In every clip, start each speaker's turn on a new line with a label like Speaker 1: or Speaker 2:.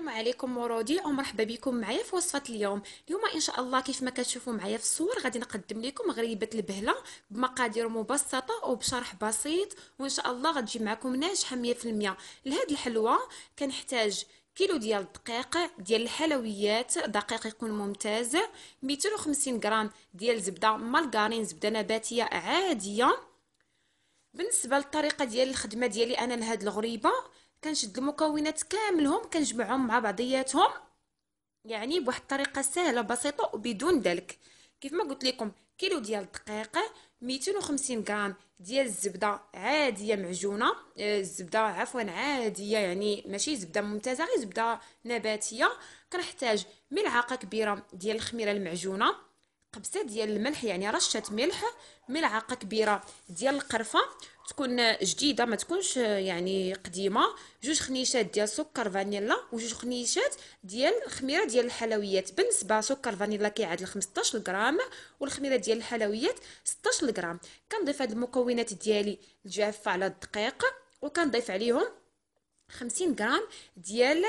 Speaker 1: السلام عليكم مرودي او مرحبا بكم معايا في وصفه اليوم اليوم ان شاء الله كيف ما كتشوفوا معايا في الصور غادي نقدم لكم غريبه البهله بمقادير مبسطه وبشرح بسيط وان شاء الله غتجي معكم ناجحه 100% لهاد الحلوه كنحتاج كيلو ديال الدقيق ديال الحلويات دقيق يكون ممتاز 250 غرام ديال زبده مالغارين زبده نباتيه عاديه بالنسبه للطريقه ديال الخدمه ديالي انا لهاد الغريبه كنشد المكونات كاملهم كنجمعهم مع بعضياتهم يعني بواحد الطريقه سهله بسيطه وبدون دلك كيف ما قلت لكم كيلو ديال الدقيق 250 غرام ديال الزبده عاديه معجونه آه، الزبده عفوا عاديه يعني ماشي زبده ممتازه غير زبده نباتيه كنحتاج ملعقه كبيره ديال الخميره المعجونه قبسه ديال الملح يعني رشه ملح ملعقه كبيره ديال القرفه تكون جديده ما تكونش يعني قديمه جوج خنيشات ديال سكر فانيلا وجوج خنيشات ديال الخميره ديال الحلويات بالنسبه سكر فانيلا كيعادل 15 غرام والخميره ديال الحلويات 16 غرام كنضيف هاد المكونات ديالي الجافه على الدقيق وكنضيف عليهم 50 غرام ديال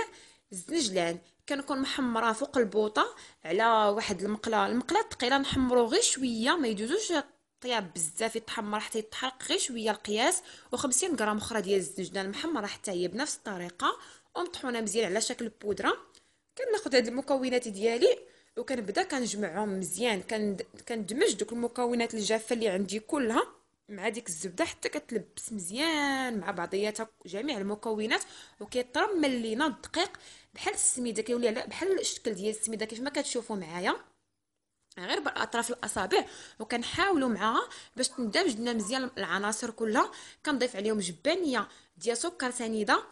Speaker 1: الزنجلان كنكون محمره فوق البوطه على واحد المقله المقله الثقيله نحمرو غير شويه ما يدوزوش طياب بزاف يتحمر حتى يتحرق غير شويه القياس و50 غرام اخرى ديال الزنجبه المحمره حتى هي بنفس الطريقه ومطحونه مزيان على شكل بودره كناخذ هاد المكونات ديالي وكنبدا كنجمعهم مزيان كندمج دوك المكونات الجافه اللي عندي كلها مع ديك الزبده حتى كتلبس مزيان مع بعضياتها جميع المكونات وكيطرمل لينا الدقيق بحال السميده كيولي على بحال الشكل ديال السميده كيف ما كتشوفوا معايا غير بالاطراف الاصابع وكنحاولوا معاها باش تندمج لنا مزيان العناصر كلها كنضيف عليهم جبانيه ديال سكر سنيده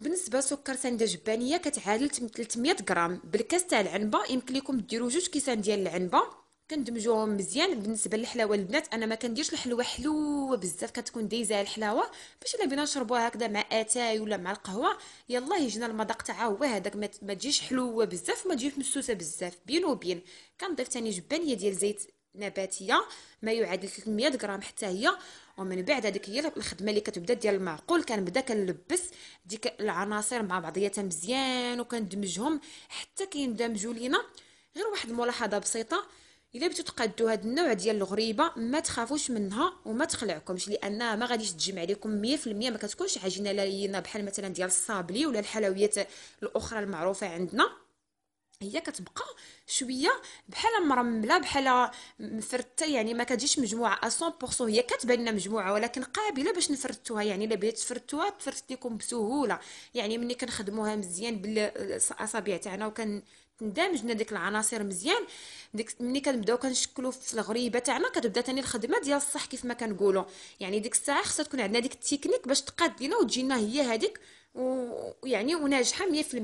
Speaker 1: بالنسبه لسكر سنيده جبانيه كتعادل 300 غرام بالكاس تاع العنبه يمكن لكم ديروا جوج كيسان ديال العنبه كندمجوهم مزيان بالنسبه للحلاوه البنات انا ما كنديرش الحلوه حلوه بزاف كتكون دايزه الحلاوه باش الا بغينا نشربوها هكذا مع اتاي ولا مع القهوه يلا يجينا المذاق تاعها هو هذاك ما تجيش حلوه بزاف ما تجيش مسوسه بزاف بين وبين كنضيف ثاني جبانيه ديال زيت نباتيه ما يعادل 300 غرام حتى هي ومن بعد هذيك هي الخدمه اللي كتبدا ديال المعقول كنبدا كنلبس ديك العناصر مع بعضياتها مزيان وكندمجهم حتى كيندمجوا لينا غير واحد الملاحظه بسيطه الا بغيتو تقادو هاد النوع ديال الغريبه ما تخافوش منها وما تخلعكمش لانها ما غاديش تجمع لكم 100% ما كتكونش عجينه لينه بحال مثلا ديال الصابلي ولا الحلويات الاخرى المعروفه عندنا هي كتبقى شويه بحال مرمله بحال مفرته يعني ما كتجيش مجموعه 100% هي كتبان لنا مجموعه ولكن قابله باش نفرتوها يعني الا بغيت تفرتوها تفرت لكم بسهوله يعني ملي كنخدموها مزيان بالاصابع تاعنا وكن ندمجنا ديك العناصر مزيان ديك ملي كنبداو كنشكلو في الغريبه تاعنا كتبدا تاني الخدمه ديال الصح كيف ما كنقولوا يعني ديك الساعه خصها تكون عندنا ديك التكنيك باش تقاد لينا وتجينا هي هذيك ويعني وناجحه 100%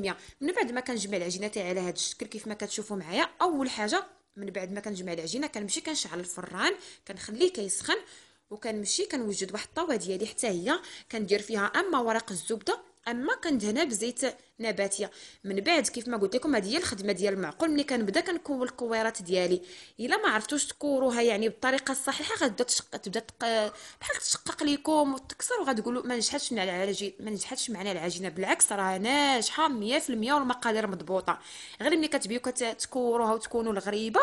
Speaker 1: من بعد ما كنجمع العجينه تاعي على هذا الشكل كيف ما كتشوفوا معايا اول حاجه من بعد ما كنجمع العجينه كنمشي كنشعل الفران كنخليه كيسخن وكنمشي كنوجد واحد الطاوه ديالي حتى هي كندير فيها اما ورق الزبده اما كندهنها بزيت نباتيه من بعد كيف ما قلت لكم هذه هي الخدمه ديال المعقول ملي كنبدا كنكون الكويرات ديالي الا ما عرفتوش تكوروها يعني بالطريقه الصحيحه غتبدا تشق... تبدا بحال تشقق ليكم وتكسر وغتقولوا ما نجحتش معنا العجين ما نجحتش معنا العجينه بالعكس راه ناجحه 100% والمقادير مضبوطه غير ملي كتبيو كتكوروها وتكونوا الغريبه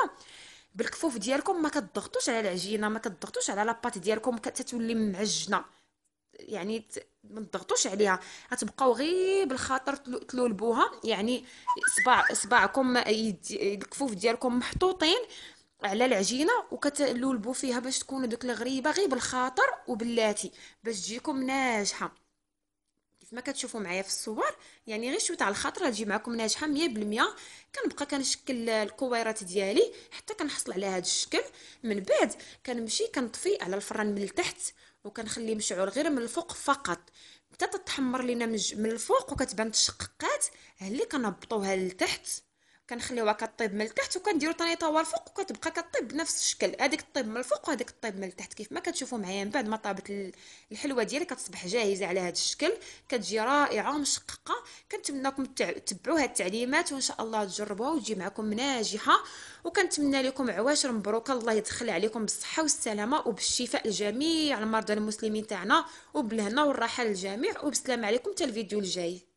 Speaker 1: بالكفوف ديالكم ما كتضغطوش على العجينه ما كتضغطوش على لاباط ديالكم كتولي معجنه يعني ما تضغطوش عليها غتبقاو غير بالخاطر تلولبوها يعني صباع صباعكم الكفوف ديالكم محطوطين على العجينه وكتلولبوا فيها باش تكون دوك الغريبه غير بالخاطر وبلاتي باش تجيكم ناجحه كيف ما كتشوفوا معايا في الصور يعني غير شويه تاع الخطره تجي معكم ناجحه 100% كنبقى كنشكل الكويرات ديالي حتى كنحصل على هذا الشكل من بعد كنمشي كنطفي على الفران من التحت وكنخليه مشعول غير من الفوق فقط حتى تتحمر لينا من الفوق وكتبان تشققات اللي كنهبطوها لتحت كنخليوها كطيب من التحت وكنديرو طوال فوق وكتبقى كطيب بنفس الشكل هذيك الطيب من الفوق وهذيك الطيب من التحت كيف ما كتشوفوا معايا من بعد ما طابت الحلوه ديالي كتصبح جاهزه على هذا الشكل كتجي رائعه مشققه كنتمناكم تتبعوا هاد التعليمات وان شاء الله تجربوها وتجي معكم ناجحه وكنتمنى لكم عواشر مبروكه الله يدخل عليكم بالصحه والسلامه وبالشفاء لجميع المرضى المسلمين تاعنا وبالهنا والراحه للجميع وبالسلام عليكم حتى الفيديو الجاي